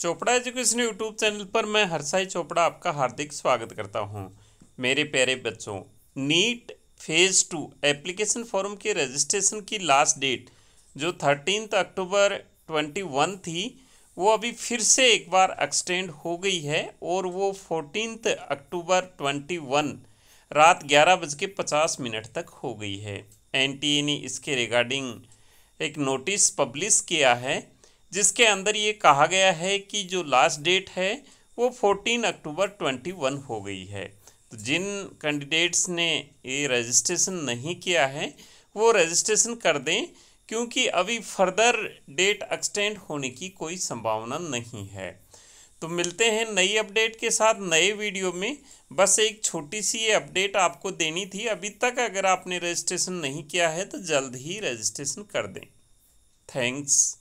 Chopra education YouTube channel पर मैं हरसाई चोपड़ा आपका हार्दिक स्वागत करता हूं मेरे प्यारे बच्चों NEET phase two application form के रजिस्ट्रेशन की लास्ट डेट जो थर्टीन अक्टूबर ट्वेंटी वन थी वो अभी फिर से एक बार एक्सटेंड हो गई है और वो फोर्टीन अक्टूबर ट्वेंटी वन रात ग्यारह बज के पचास मिनट तक हो गई है एन ने इसके रिगार्डिंग एक नोटिस पब्लिश किया है जिसके अंदर ये कहा गया है कि जो लास्ट डेट है वो 14 अक्टूबर 21 हो गई है तो जिन कैंडिडेट्स ने ये रजिस्ट्रेशन नहीं किया है वो रजिस्ट्रेशन कर दें क्योंकि अभी फर्दर डेट एक्सटेंड होने की कोई संभावना नहीं है तो मिलते हैं नई अपडेट के साथ नए वीडियो में बस एक छोटी सी ये अपडेट आपको देनी थी अभी तक अगर आपने रजिस्ट्रेशन नहीं किया है तो जल्द ही रजिस्ट्रेशन कर दें थैंक्स